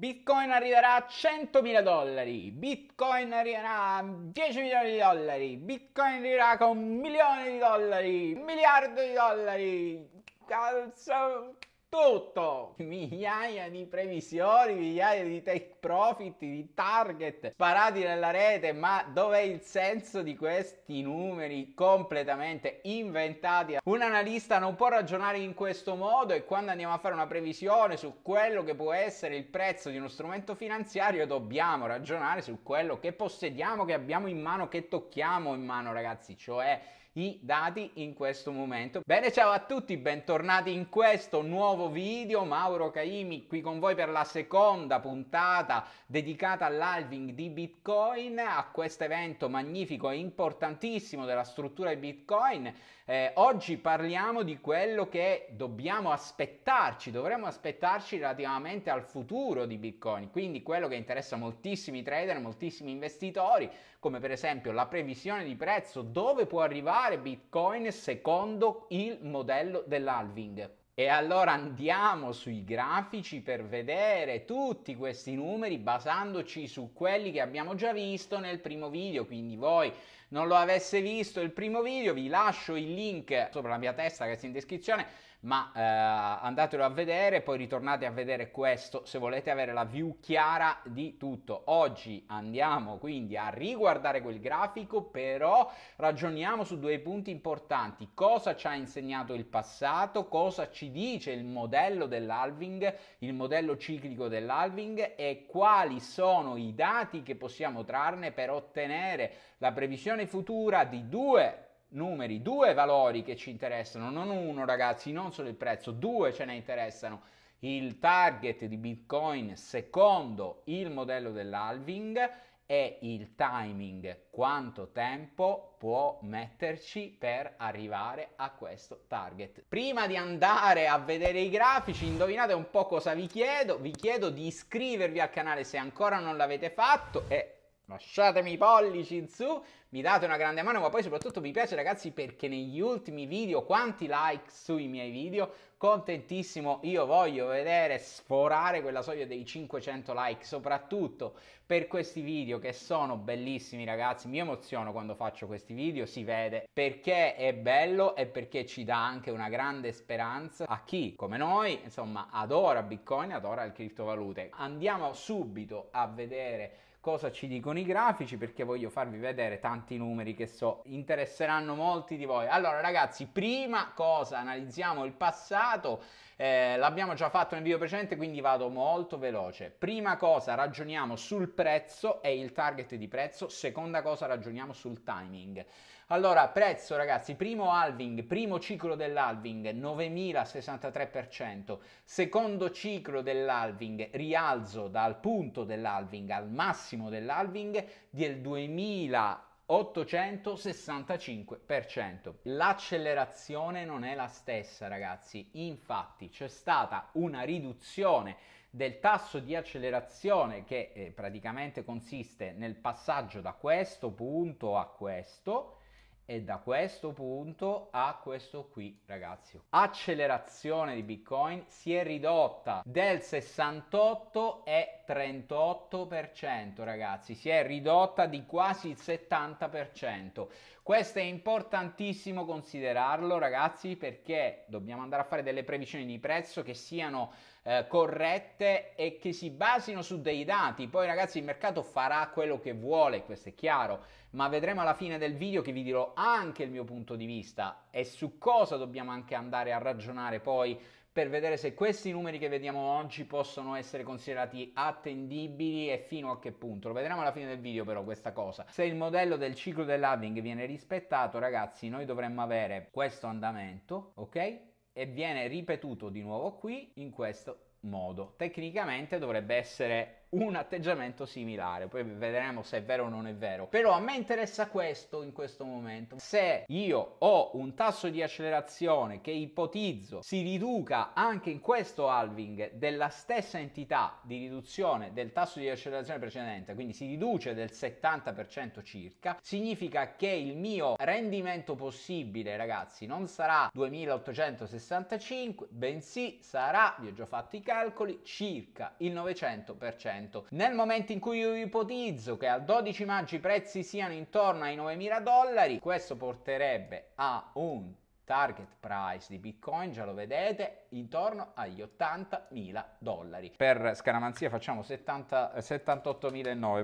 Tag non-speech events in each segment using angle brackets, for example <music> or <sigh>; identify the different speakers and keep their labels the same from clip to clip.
Speaker 1: Bitcoin arriverà a 100.000 dollari, Bitcoin arriverà a 10 milioni di dollari, Bitcoin arriverà con milioni di dollari, miliardo di dollari. Cazzo tutto, migliaia di previsioni, migliaia di take profit, di target sparati nella rete, ma dov'è il senso di questi numeri completamente inventati? Un analista non può ragionare in questo modo e quando andiamo a fare una previsione su quello che può essere il prezzo di uno strumento finanziario dobbiamo ragionare su quello che possediamo, che abbiamo in mano, che tocchiamo in mano ragazzi, cioè i dati in questo momento. Bene, ciao a tutti, bentornati in questo nuovo video. Mauro Caimi qui con voi per la seconda puntata dedicata all'halving di Bitcoin, a questo evento magnifico e importantissimo della struttura di Bitcoin. Eh, oggi parliamo di quello che dobbiamo aspettarci, dovremmo aspettarci relativamente al futuro di Bitcoin, quindi quello che interessa moltissimi trader, moltissimi investitori, come per esempio la previsione di prezzo, dove può arrivare fare Bitcoin secondo il modello dell'halving. E allora andiamo sui grafici per vedere tutti questi numeri basandoci su quelli che abbiamo già visto nel primo video, quindi voi non lo avesse visto il primo video vi lascio il link sopra la mia testa che è in descrizione ma eh, andatelo a vedere, poi ritornate a vedere questo se volete avere la view chiara di tutto. Oggi andiamo quindi a riguardare quel grafico, però ragioniamo su due punti importanti. Cosa ci ha insegnato il passato? Cosa ci dice il modello dell'alving, il modello ciclico dell'alving e quali sono i dati che possiamo trarne per ottenere la previsione futura di due numeri, due valori che ci interessano, non uno ragazzi, non solo il prezzo, due ce ne interessano. Il target di Bitcoin secondo il modello dell'halving e il timing, quanto tempo può metterci per arrivare a questo target. Prima di andare a vedere i grafici, indovinate un po' cosa vi chiedo, vi chiedo di iscrivervi al canale se ancora non l'avete fatto e lasciatemi i pollici in su, mi date una grande mano, ma poi soprattutto mi piace ragazzi perché negli ultimi video, quanti like sui miei video, contentissimo, io voglio vedere sforare quella soglia dei 500 like, soprattutto per questi video che sono bellissimi ragazzi, mi emoziono quando faccio questi video, si vede, perché è bello e perché ci dà anche una grande speranza a chi, come noi, insomma, adora Bitcoin, adora le criptovalute. Andiamo subito a vedere Cosa ci dicono i grafici? Perché voglio farvi vedere tanti numeri che so interesseranno molti di voi. Allora ragazzi, prima cosa, analizziamo il passato, eh, l'abbiamo già fatto nel video precedente quindi vado molto veloce. Prima cosa ragioniamo sul prezzo e il target di prezzo, seconda cosa ragioniamo sul timing. Allora, prezzo ragazzi, primo halving, primo ciclo dell'halving 9063%, secondo ciclo dell'halving, rialzo dal punto dell'halving al massimo dell'halving del 2.865%. L'accelerazione non è la stessa, ragazzi. Infatti c'è stata una riduzione del tasso di accelerazione che eh, praticamente consiste nel passaggio da questo punto a questo e da questo punto a questo qui ragazzi accelerazione di bitcoin si è ridotta del 68 e 38 ragazzi si è ridotta di quasi il 70 questo è importantissimo considerarlo ragazzi perché dobbiamo andare a fare delle previsioni di prezzo che siano eh, corrette e che si basino su dei dati. Poi ragazzi il mercato farà quello che vuole, questo è chiaro, ma vedremo alla fine del video che vi dirò anche il mio punto di vista e su cosa dobbiamo anche andare a ragionare poi per vedere se questi numeri che vediamo oggi possono essere considerati attendibili e fino a che punto. Lo vedremo alla fine del video però questa cosa. Se il modello del ciclo dell'halving viene rispettato, ragazzi, noi dovremmo avere questo andamento, ok? e viene ripetuto di nuovo qui in questo modo. Tecnicamente dovrebbe essere un atteggiamento similare. Poi vedremo se è vero o non è vero. Però a me interessa questo in questo momento. Se io ho un tasso di accelerazione che ipotizzo si riduca anche in questo halving della stessa entità di riduzione del tasso di accelerazione precedente, quindi si riduce del 70% circa, significa che il mio rendimento possibile, ragazzi, non sarà 2865, bensì sarà, vi ho già fatto i calcoli, circa il 900% 10%. Nel momento in cui io ipotizzo che al 12 maggio i prezzi siano intorno ai 9.000 dollari, questo porterebbe a un target price di Bitcoin, già lo vedete, intorno agli 80.000 dollari. Per scaramanzia facciamo 70,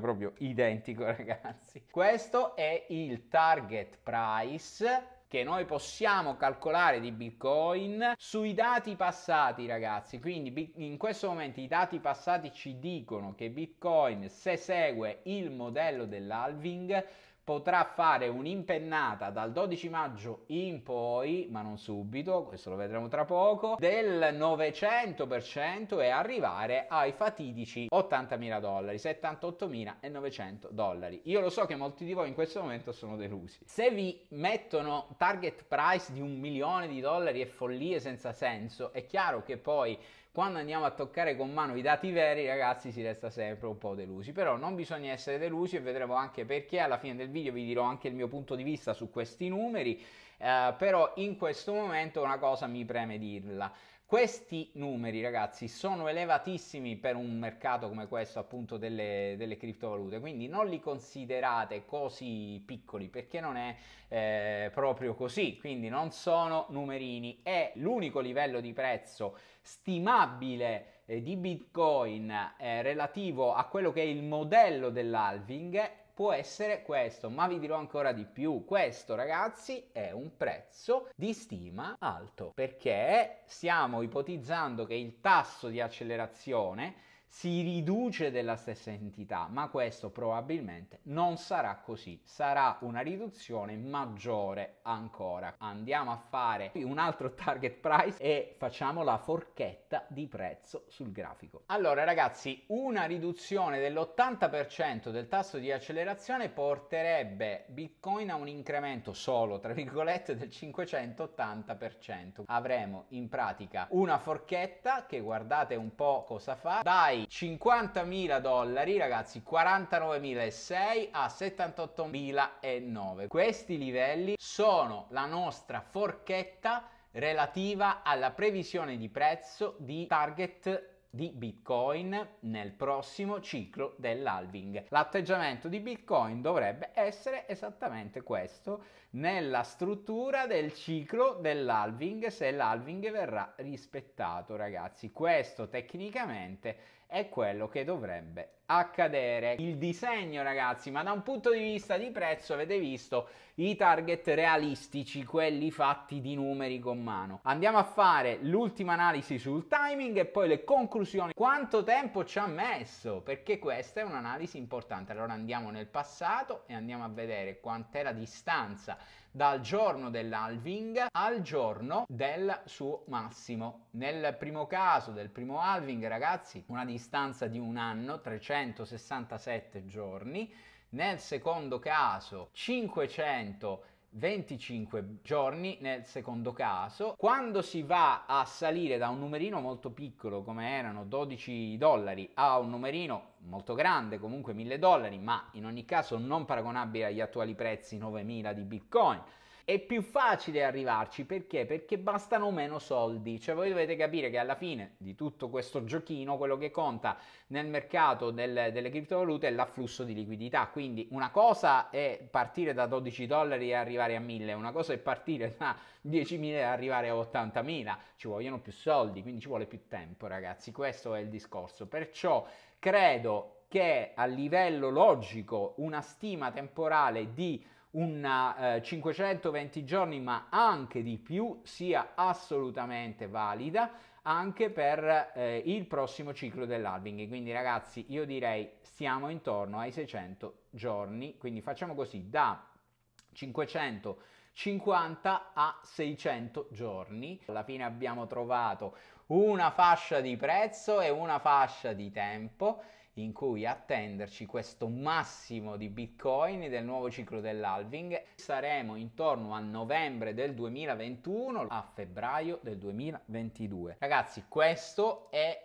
Speaker 1: proprio identico <laughs> ragazzi. Questo è il target price che noi possiamo calcolare di Bitcoin sui dati passati, ragazzi. Quindi in questo momento i dati passati ci dicono che Bitcoin se segue il modello dell'halving, potrà fare un'impennata dal 12 maggio in poi, ma non subito, questo lo vedremo tra poco, del 900% e arrivare ai fatidici 80.000 dollari, 78.900 dollari. Io lo so che molti di voi in questo momento sono delusi. Se vi mettono target price di un milione di dollari e follie senza senso, è chiaro che poi quando andiamo a toccare con mano i dati veri, ragazzi, si resta sempre un po' delusi. Però non bisogna essere delusi e vedremo anche perché. Alla fine del video vi dirò anche il mio punto di vista su questi numeri. Eh, però in questo momento una cosa mi preme dirla. Questi numeri, ragazzi, sono elevatissimi per un mercato come questo, appunto, delle, delle criptovalute, quindi non li considerate così piccoli perché non è eh, proprio così, quindi non sono numerini, è l'unico livello di prezzo stimabile eh, di Bitcoin eh, relativo a quello che è il modello dell'halving può essere questo, ma vi dirò ancora di più, questo ragazzi è un prezzo di stima alto perché stiamo ipotizzando che il tasso di accelerazione si riduce della stessa entità, ma questo probabilmente non sarà così, sarà una riduzione maggiore ancora. Andiamo a fare un altro <laughs> target price e facciamo la forchetta di prezzo sul grafico. Allora ragazzi, una riduzione dell'80% del tasso di accelerazione porterebbe Bitcoin a un incremento solo, tra virgolette, del 580%. Avremo in pratica una forchetta che guardate un po' cosa fa, dai 50.000 dollari ragazzi 49.006 a 78.009 questi livelli sono la nostra forchetta relativa alla previsione di prezzo di target di Bitcoin nel prossimo ciclo dell'halving. L'atteggiamento di Bitcoin dovrebbe essere esattamente questo nella struttura del ciclo dell'alving se l'alving verrà rispettato ragazzi questo tecnicamente è quello che dovrebbe accadere il disegno ragazzi ma da un punto di vista di prezzo avete visto i target realistici quelli fatti di numeri con mano andiamo a fare l'ultima analisi sul timing e poi le conclusioni quanto tempo ci ha messo perché questa è un'analisi importante allora andiamo nel passato e andiamo a vedere quant'è la distanza dal giorno dell'halving al giorno del suo massimo. Nel primo caso del primo halving, ragazzi, una distanza di un anno, 367 giorni. Nel secondo caso, 500 25 giorni nel secondo caso. Quando si va a salire da un numerino molto piccolo come erano 12 dollari a un numerino molto grande, comunque 1000 dollari, ma in ogni caso non paragonabile agli attuali prezzi 9000 di Bitcoin è più facile arrivarci perché? Perché bastano meno soldi. Cioè voi dovete capire che alla fine di tutto questo giochino quello che conta nel mercato del, delle criptovalute è l'afflusso di liquidità. Quindi una cosa è partire da 12 dollari e arrivare a 1000, una cosa è partire da 10.000 e arrivare a 80.000. Ci vogliono più soldi, quindi ci vuole più tempo, ragazzi. Questo è il discorso. Perciò credo che a livello logico una stima temporale di una, eh, 520 giorni ma anche di più sia assolutamente valida anche per eh, il prossimo ciclo dell'halving quindi ragazzi io direi stiamo intorno ai 600 giorni quindi facciamo così da 550 a 600 giorni alla fine abbiamo trovato una fascia di prezzo e una fascia di tempo in cui attenderci questo massimo di bitcoin del nuovo ciclo dell'halving. Saremo intorno a novembre del 2021 a febbraio del 2022. Ragazzi, questo è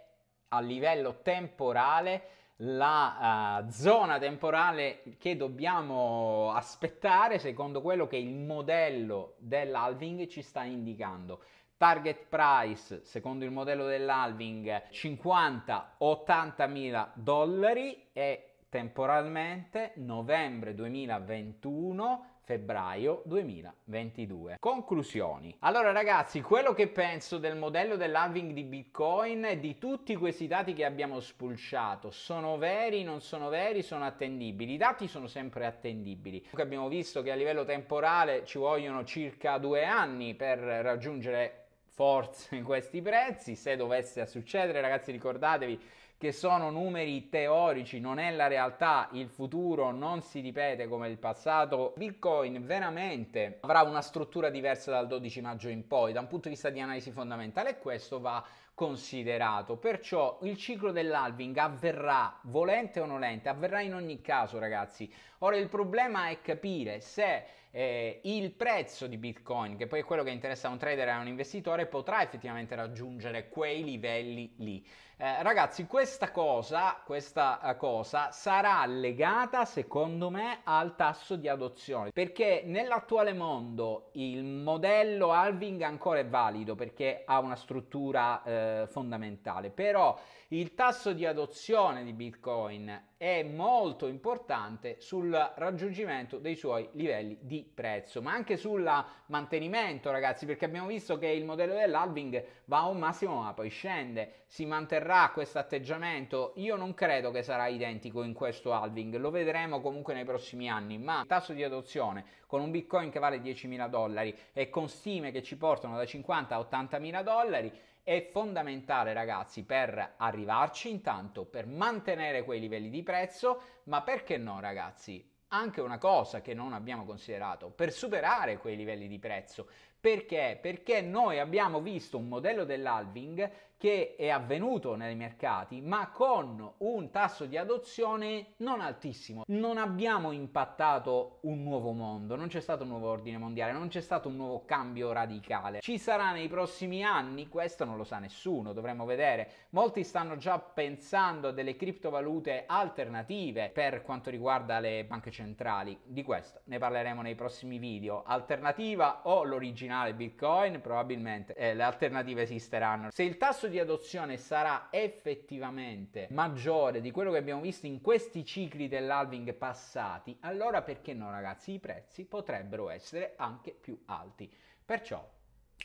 Speaker 1: a livello temporale la uh, zona temporale che dobbiamo aspettare secondo quello che il modello dell'halving ci sta indicando. Target price, secondo il modello dell'Alving, 50-80 mila dollari e temporalmente novembre 2021 febbraio 2022. Conclusioni. Allora ragazzi, quello che penso del modello dell'alving di Bitcoin di tutti questi dati che abbiamo spulciato, sono veri, non sono veri, sono attendibili. I dati sono sempre attendibili. Abbiamo visto che a livello temporale ci vogliono circa due anni per raggiungere forza in questi prezzi. Se dovesse succedere, ragazzi, ricordatevi che sono numeri teorici, non è la realtà, il futuro non si ripete come il passato. Bitcoin veramente avrà una struttura diversa dal 12 maggio in poi, da un punto di vista di analisi fondamentale, e questo va considerato. Perciò il ciclo dell'alving avverrà, volente o nolente, avverrà in ogni caso, ragazzi. Ora il problema è capire se eh, il prezzo di Bitcoin, che poi è quello che interessa a un trader e a un investitore, potrà effettivamente raggiungere quei livelli lì. Eh, ragazzi, questa cosa, questa eh, cosa sarà legata, secondo me, al tasso di adozione, perché nell'attuale mondo il modello Alving ancora è valido perché ha una struttura eh, fondamentale, però il tasso di adozione di Bitcoin è molto importante sul raggiungimento dei suoi livelli di prezzo, ma anche sul mantenimento, ragazzi, perché abbiamo visto che il modello dell'halving va a un massimo ma poi scende. Si manterrà questo atteggiamento? Io non credo che sarà identico in questo halving, lo vedremo comunque nei prossimi anni, ma il tasso di adozione con un Bitcoin che vale 10.000 dollari e con stime che ci portano da 50 a 80.000 dollari è fondamentale ragazzi per arrivarci intanto, per mantenere quei livelli di prezzo, ma perché no ragazzi? Anche una cosa che non abbiamo considerato, per superare quei livelli di prezzo. Perché? Perché noi abbiamo visto un modello dell'alving che è avvenuto nei mercati, ma con un tasso di adozione non altissimo. Non abbiamo impattato un nuovo mondo, non c'è stato un nuovo ordine mondiale, non c'è stato un nuovo cambio radicale. Ci sarà nei prossimi anni? Questo non lo sa nessuno, dovremmo vedere. Molti stanno già pensando a delle criptovalute alternative per quanto riguarda le banche centrali. Di questo ne parleremo nei prossimi video. Alternativa o l'originale Bitcoin? Probabilmente eh, le alternative esisteranno. Se il tasso di adozione sarà effettivamente maggiore di quello che abbiamo visto in questi cicli dell'halving passati, allora perché no ragazzi, i prezzi potrebbero essere anche più alti. Perciò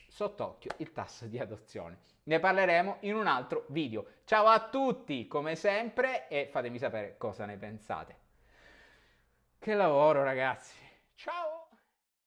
Speaker 1: sott'occhio il tasso di adozione. Ne parleremo in un altro video. Ciao a tutti come sempre e fatemi sapere cosa ne pensate. Che lavoro ragazzi. Ciao!